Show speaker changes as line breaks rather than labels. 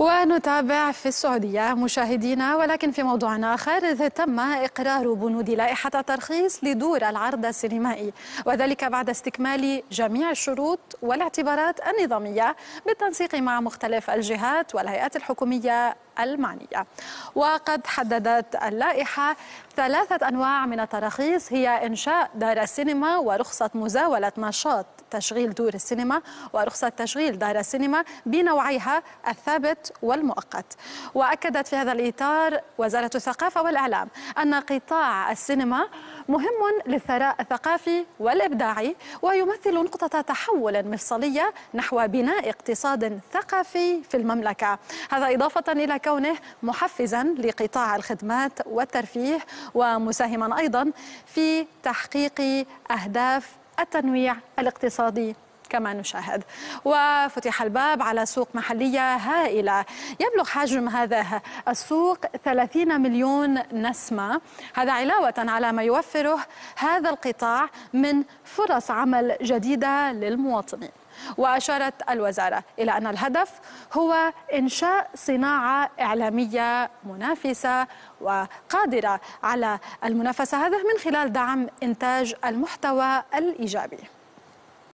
ونتابع في السعودية مشاهدينا ولكن في موضوع آخر تم إقرار بنود لائحة الترخيص لدور العرض السينمائي وذلك بعد استكمال جميع الشروط والاعتبارات النظامية بالتنسيق مع مختلف الجهات والهيئات الحكومية المعنية وقد حددت اللائحة ثلاثة أنواع من التراخيص هي إنشاء دار السينما ورخصة مزاولة نشاط تشغيل دور السينما ورخصة تشغيل دار السينما بنوعيها الثابت والمؤقت وأكدت في هذا الإطار وزارة الثقافة والإعلام أن قطاع السينما مهم للثراء الثقافي والإبداعي ويمثل نقطة تحول مفصلية نحو بناء اقتصاد ثقافي في المملكة هذا إضافة إلى كونه محفزا لقطاع الخدمات والترفيه ومساهما أيضا في تحقيق أهداف التنويع الاقتصادي كما نشاهد وفتح الباب على سوق محلية هائلة يبلغ حجم هذا السوق 30 مليون نسمة هذا علاوة على ما يوفره هذا القطاع من فرص عمل جديدة للمواطنين وأشارت الوزارة إلى أن الهدف هو إنشاء صناعة إعلامية منافسة وقادرة على المنافسة هذا من خلال دعم إنتاج المحتوى الإيجابي